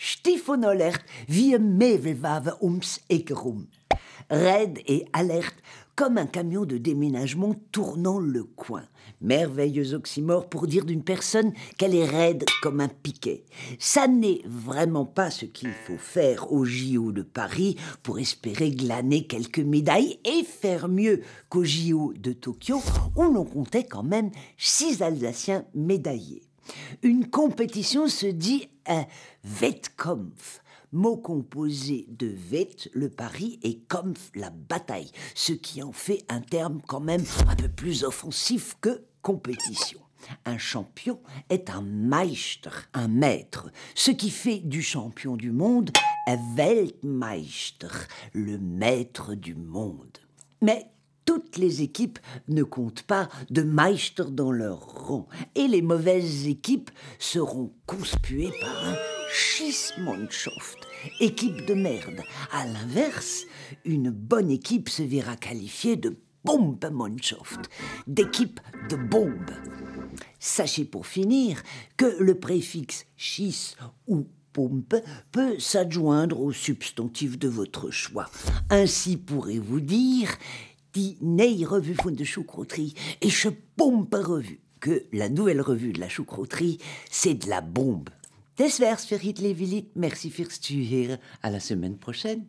Stifon alert, wie ums Raide et alerte, comme un camion de déménagement tournant le coin. Merveilleux oxymore pour dire d'une personne qu'elle est raide comme un piquet. Ça n'est vraiment pas ce qu'il faut faire au JO de Paris pour espérer glaner quelques médailles et faire mieux qu'au JO de Tokyo où l'on comptait quand même six Alsaciens médaillés. Une compétition se dit un Wettkampf mot composé de Wett », le pari, et kampf, la bataille, ce qui en fait un terme quand même un peu plus offensif que compétition. Un champion est un Meister », un maître, ce qui fait du champion du monde un Weltmeister, le maître du monde. Mais toutes les équipes ne comptent pas de Meister dans leur rang et les mauvaises équipes seront conspuées par un Schissmannschaft, équipe de merde. À l'inverse, une bonne équipe se verra qualifiée de pompemanschaft, d'équipe de bombe. Sachez pour finir que le préfixe schiss ou pompe peut s'adjoindre au substantif de votre choix. Ainsi pourrez-vous dire dit Ney revue fond de choucrouterie et je pompe revue que la nouvelle revue de la choucrouterie, c'est de la bombe. Des für Ferit Willit. merci first À la semaine prochaine.